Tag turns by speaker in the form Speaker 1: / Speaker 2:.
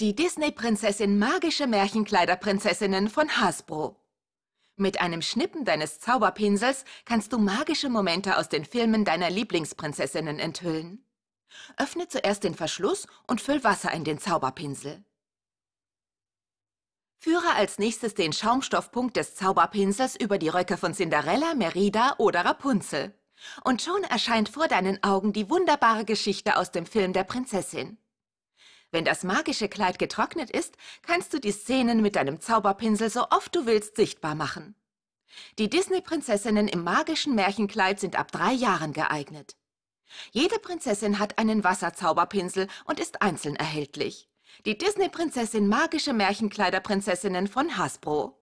Speaker 1: Die Disney-Prinzessin Magische Märchenkleiderprinzessinnen von Hasbro. Mit einem Schnippen deines Zauberpinsels kannst du magische Momente aus den Filmen deiner Lieblingsprinzessinnen enthüllen. Öffne zuerst den Verschluss und füll Wasser in den Zauberpinsel. Führe als nächstes den Schaumstoffpunkt des Zauberpinsels über die Röcke von Cinderella, Merida oder Rapunzel. Und schon erscheint vor deinen Augen die wunderbare Geschichte aus dem Film der Prinzessin. Wenn das magische Kleid getrocknet ist, kannst du die Szenen mit deinem Zauberpinsel so oft du willst sichtbar machen. Die Disney-Prinzessinnen im magischen Märchenkleid sind ab drei Jahren geeignet. Jede Prinzessin hat einen Wasserzauberpinsel und ist einzeln erhältlich. Die Disney-Prinzessin Magische Märchenkleider-Prinzessinnen von Hasbro.